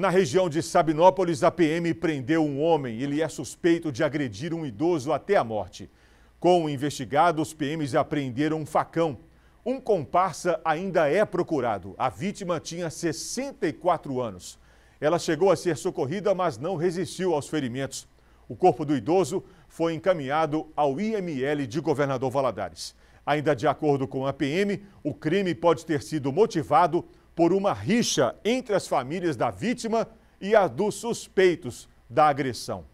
Na região de Sabinópolis, a PM prendeu um homem. Ele é suspeito de agredir um idoso até a morte. Com o investigado, os PMs apreenderam um facão. Um comparsa ainda é procurado. A vítima tinha 64 anos. Ela chegou a ser socorrida, mas não resistiu aos ferimentos. O corpo do idoso foi encaminhado ao IML de Governador Valadares. Ainda de acordo com a PM, o crime pode ter sido motivado por uma rixa entre as famílias da vítima e a dos suspeitos da agressão.